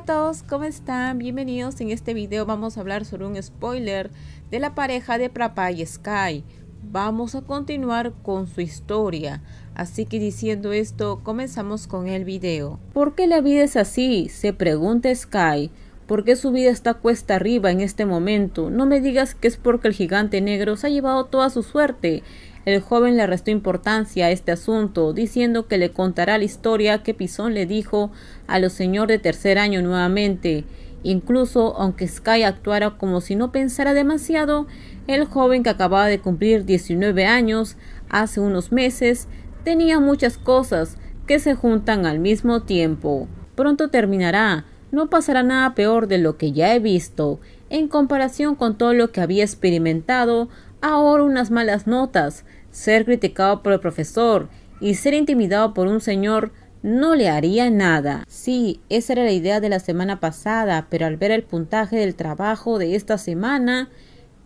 Hola a todos, ¿cómo están? Bienvenidos. En este video vamos a hablar sobre un spoiler de la pareja de Prapa y Sky. Vamos a continuar con su historia. Así que diciendo esto, comenzamos con el video. ¿Por qué la vida es así? se pregunta Sky. ¿Por qué su vida está cuesta arriba en este momento? No me digas que es porque el gigante negro se ha llevado toda su suerte. El joven le restó importancia a este asunto, diciendo que le contará la historia que Pisón le dijo a los señores de tercer año nuevamente. Incluso, aunque Sky actuara como si no pensara demasiado, el joven que acababa de cumplir 19 años hace unos meses tenía muchas cosas que se juntan al mismo tiempo. Pronto terminará, no pasará nada peor de lo que ya he visto, en comparación con todo lo que había experimentado, ahora unas malas notas, ser criticado por el profesor y ser intimidado por un señor no le haría nada. Sí, esa era la idea de la semana pasada, pero al ver el puntaje del trabajo de esta semana,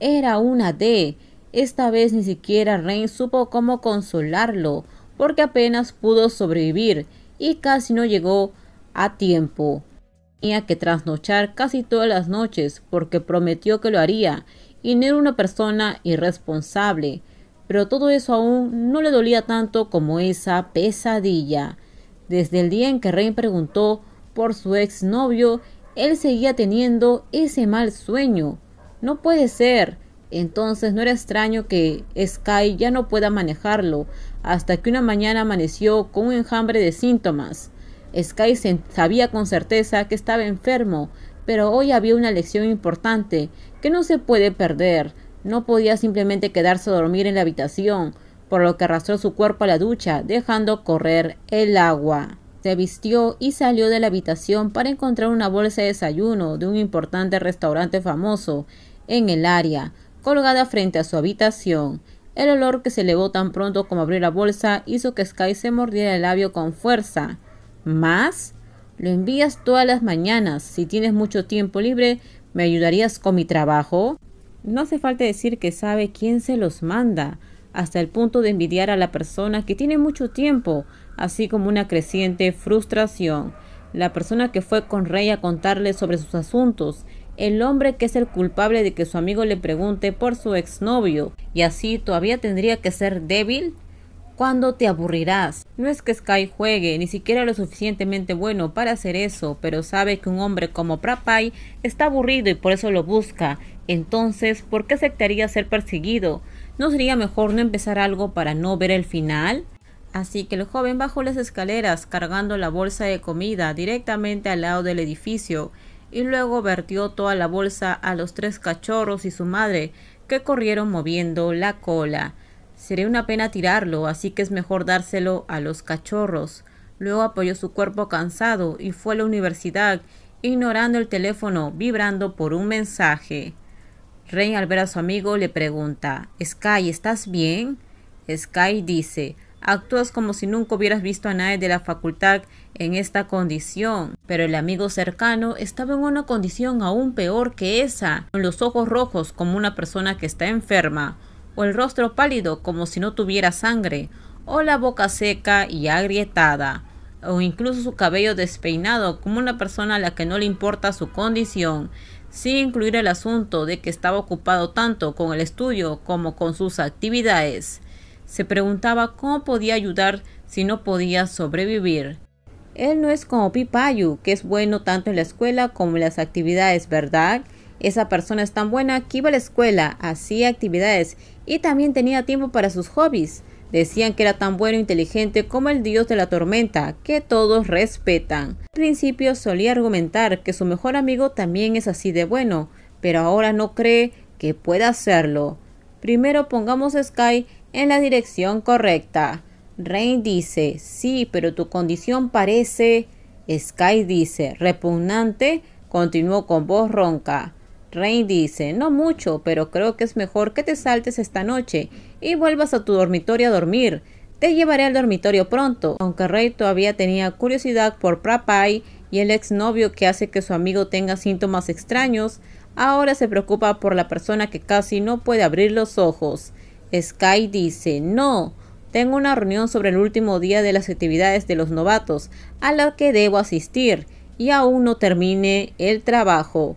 era una D. Esta vez ni siquiera Rain supo cómo consolarlo, porque apenas pudo sobrevivir y casi no llegó a tiempo. Tenía que trasnochar casi todas las noches porque prometió que lo haría y no era una persona irresponsable, pero todo eso aún no le dolía tanto como esa pesadilla. Desde el día en que Rey preguntó por su exnovio, él seguía teniendo ese mal sueño. No puede ser. Entonces no era extraño que Sky ya no pueda manejarlo, hasta que una mañana amaneció con un enjambre de síntomas. Sky sabía con certeza que estaba enfermo, pero hoy había una lección importante que no se puede perder. No podía simplemente quedarse a dormir en la habitación, por lo que arrastró su cuerpo a la ducha, dejando correr el agua. Se vistió y salió de la habitación para encontrar una bolsa de desayuno de un importante restaurante famoso en el área, colgada frente a su habitación. El olor que se elevó tan pronto como abrió la bolsa hizo que Sky se mordiera el labio con fuerza más lo envías todas las mañanas. Si tienes mucho tiempo libre, ¿me ayudarías con mi trabajo? No hace falta decir que sabe quién se los manda, hasta el punto de envidiar a la persona que tiene mucho tiempo, así como una creciente frustración. La persona que fue con Rey a contarle sobre sus asuntos, el hombre que es el culpable de que su amigo le pregunte por su exnovio, y así todavía tendría que ser débil. ¿Cuándo te aburrirás? No es que Sky juegue, ni siquiera lo suficientemente bueno para hacer eso, pero sabe que un hombre como Prapai está aburrido y por eso lo busca. Entonces, ¿por qué aceptaría ser perseguido? ¿No sería mejor no empezar algo para no ver el final? Así que el joven bajó las escaleras cargando la bolsa de comida directamente al lado del edificio y luego vertió toda la bolsa a los tres cachorros y su madre, que corrieron moviendo la cola. Sería una pena tirarlo, así que es mejor dárselo a los cachorros. Luego apoyó su cuerpo cansado y fue a la universidad, ignorando el teléfono, vibrando por un mensaje. Rey al ver a su amigo le pregunta, Sky, ¿estás bien? Sky dice, actúas como si nunca hubieras visto a nadie de la facultad en esta condición. Pero el amigo cercano estaba en una condición aún peor que esa, con los ojos rojos como una persona que está enferma o el rostro pálido como si no tuviera sangre, o la boca seca y agrietada, o incluso su cabello despeinado como una persona a la que no le importa su condición, sin incluir el asunto de que estaba ocupado tanto con el estudio como con sus actividades. Se preguntaba cómo podía ayudar si no podía sobrevivir. Él no es como Pipayu, que es bueno tanto en la escuela como en las actividades, ¿verdad? Esa persona es tan buena que iba a la escuela, hacía actividades y también tenía tiempo para sus hobbies. Decían que era tan bueno e inteligente como el dios de la tormenta, que todos respetan. Al principio solía argumentar que su mejor amigo también es así de bueno, pero ahora no cree que pueda hacerlo. Primero pongamos a Sky en la dirección correcta. Rain dice, sí, pero tu condición parece... Sky dice, repugnante, continuó con voz ronca. Rain dice, no mucho, pero creo que es mejor que te saltes esta noche y vuelvas a tu dormitorio a dormir. Te llevaré al dormitorio pronto. Aunque Rey todavía tenía curiosidad por Prapai y el exnovio que hace que su amigo tenga síntomas extraños, ahora se preocupa por la persona que casi no puede abrir los ojos. Sky dice, no, tengo una reunión sobre el último día de las actividades de los novatos, a la que debo asistir, y aún no termine el trabajo.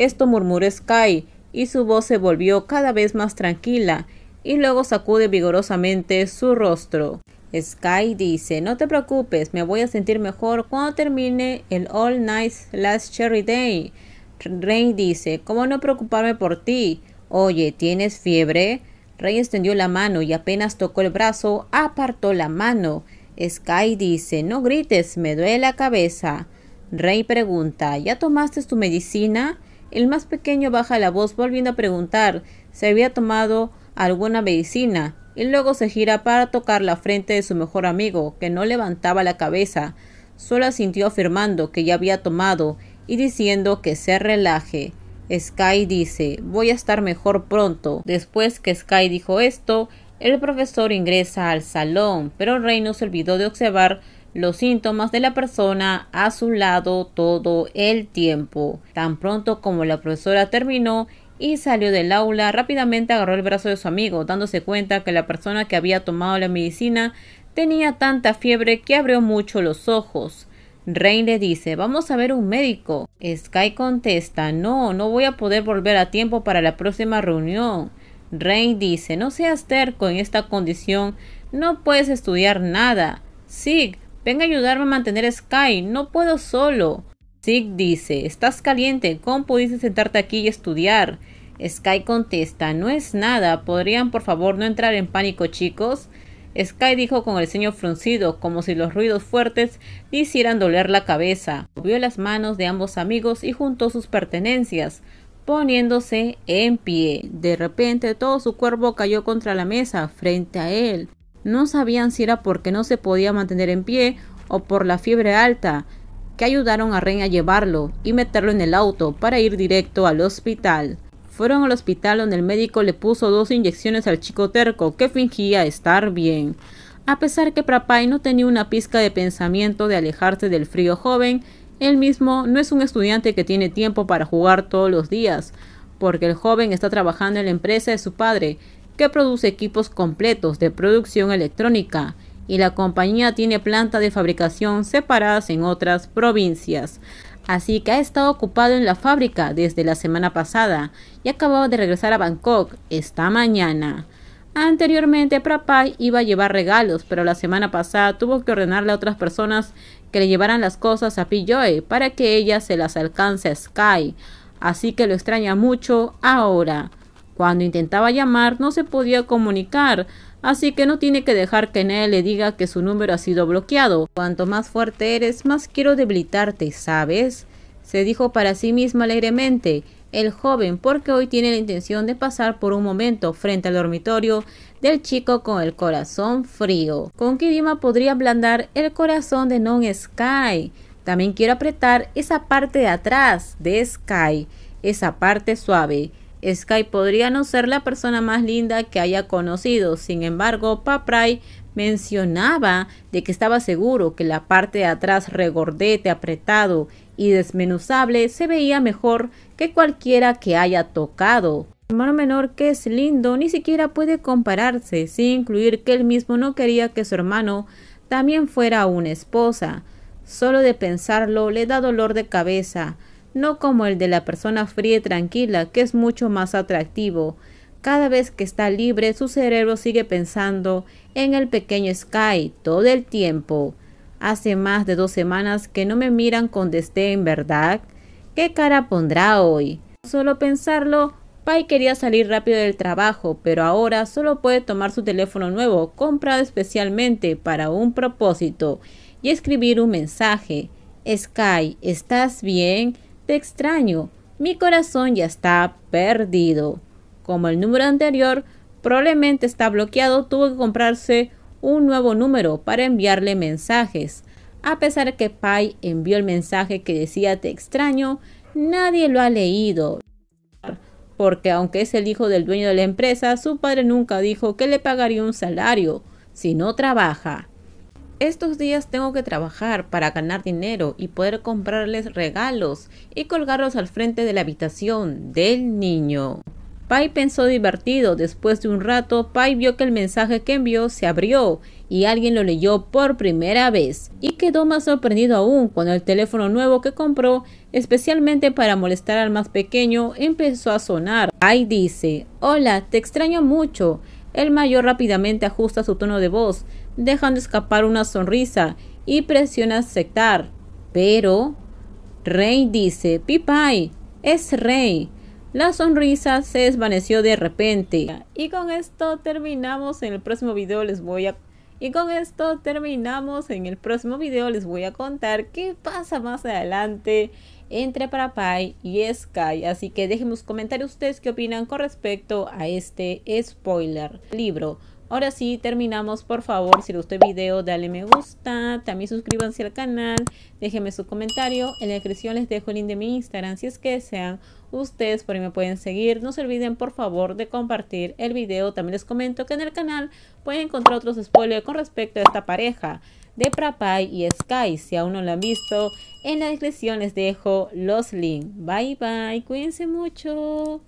Esto murmuró Sky, y su voz se volvió cada vez más tranquila, y luego sacude vigorosamente su rostro. Sky dice, no te preocupes, me voy a sentir mejor cuando termine el All Night Last Cherry Day. Rey dice, ¿cómo no preocuparme por ti? Oye, ¿tienes fiebre? Rey extendió la mano y apenas tocó el brazo, apartó la mano. Sky dice, no grites, me duele la cabeza. Rey pregunta, ¿ya tomaste tu medicina? El más pequeño baja la voz volviendo a preguntar si había tomado alguna medicina, y luego se gira para tocar la frente de su mejor amigo, que no levantaba la cabeza, solo asintió afirmando que ya había tomado y diciendo que se relaje. Sky dice, voy a estar mejor pronto. Después que Sky dijo esto, el profesor ingresa al salón, pero Rey no se olvidó de observar los síntomas de la persona a su lado todo el tiempo. Tan pronto como la profesora terminó y salió del aula, rápidamente agarró el brazo de su amigo, dándose cuenta que la persona que había tomado la medicina tenía tanta fiebre que abrió mucho los ojos. Rain le dice, vamos a ver un médico. Sky contesta, no, no voy a poder volver a tiempo para la próxima reunión. Rain dice, no seas terco en esta condición, no puedes estudiar nada. Sig, Ven a ayudarme a mantener Sky, no puedo solo. Zig dice, estás caliente, ¿cómo pudiste sentarte aquí y estudiar? Sky contesta, no es nada, ¿podrían por favor no entrar en pánico chicos? Sky dijo con el ceño fruncido, como si los ruidos fuertes le hicieran doler la cabeza. Movió las manos de ambos amigos y juntó sus pertenencias, poniéndose en pie. De repente todo su cuerpo cayó contra la mesa, frente a él. No sabían si era porque no se podía mantener en pie o por la fiebre alta, que ayudaron a Ren a llevarlo y meterlo en el auto para ir directo al hospital. Fueron al hospital donde el médico le puso dos inyecciones al chico terco que fingía estar bien. A pesar que Prapai no tenía una pizca de pensamiento de alejarse del frío joven, él mismo no es un estudiante que tiene tiempo para jugar todos los días, porque el joven está trabajando en la empresa de su padre que produce equipos completos de producción electrónica y la compañía tiene planta de fabricación separadas en otras provincias. Así que ha estado ocupado en la fábrica desde la semana pasada y acababa de regresar a Bangkok esta mañana. Anteriormente Prapai iba a llevar regalos, pero la semana pasada tuvo que ordenarle a otras personas que le llevaran las cosas a Pijoy e para que ella se las alcance a Sky. Así que lo extraña mucho ahora. Cuando intentaba llamar no se podía comunicar, así que no tiene que dejar que nadie le diga que su número ha sido bloqueado. Cuanto más fuerte eres, más quiero debilitarte, ¿sabes? se dijo para sí misma alegremente el joven porque hoy tiene la intención de pasar por un momento frente al dormitorio del chico con el corazón frío. ¿Con qué podría ablandar el corazón de Non Sky? También quiero apretar esa parte de atrás de Sky, esa parte suave. Sky podría no ser la persona más linda que haya conocido, sin embargo, Papray mencionaba de que estaba seguro que la parte de atrás regordete, apretado y desmenuzable se veía mejor que cualquiera que haya tocado. El hermano menor que es lindo ni siquiera puede compararse, sin incluir que él mismo no quería que su hermano también fuera una esposa. Solo de pensarlo le da dolor de cabeza no como el de la persona fría y tranquila, que es mucho más atractivo. Cada vez que está libre, su cerebro sigue pensando en el pequeño Sky todo el tiempo. Hace más de dos semanas que no me miran con desdén, ¿verdad? ¿Qué cara pondrá hoy? Solo pensarlo, Pai quería salir rápido del trabajo, pero ahora solo puede tomar su teléfono nuevo, comprado especialmente para un propósito, y escribir un mensaje. Sky, ¿estás bien? Te extraño, mi corazón ya está perdido. Como el número anterior probablemente está bloqueado, tuvo que comprarse un nuevo número para enviarle mensajes. A pesar de que Pai envió el mensaje que decía te extraño, nadie lo ha leído. Porque aunque es el hijo del dueño de la empresa, su padre nunca dijo que le pagaría un salario si no trabaja. Estos días tengo que trabajar para ganar dinero y poder comprarles regalos y colgarlos al frente de la habitación del niño. Pai pensó divertido. Después de un rato, Pai vio que el mensaje que envió se abrió y alguien lo leyó por primera vez. Y quedó más sorprendido aún cuando el teléfono nuevo que compró, especialmente para molestar al más pequeño, empezó a sonar. Pai dice, Hola, te extraño mucho. El mayor rápidamente ajusta su tono de voz, dejando escapar una sonrisa y presiona aceptar. Pero, Rey dice, Pipay, es Rey. La sonrisa se desvaneció de repente. Y con esto terminamos en el próximo video les voy a y con esto terminamos en el próximo video les voy a contar qué pasa más adelante entre Parapai y Sky, así que déjenme comentar ustedes qué opinan con respecto a este spoiler libro. Ahora sí, terminamos. Por favor, si les gustó el video, dale me gusta. También suscríbanse al canal. Déjenme su comentario. En la descripción les dejo el link de mi Instagram. Si es que sean ustedes por ahí me pueden seguir. No se olviden, por favor, de compartir el video. También les comento que en el canal pueden encontrar otros spoilers con respecto a esta pareja de Prapai y Sky. Si aún no lo han visto, en la descripción les dejo los links. Bye, bye. Cuídense mucho.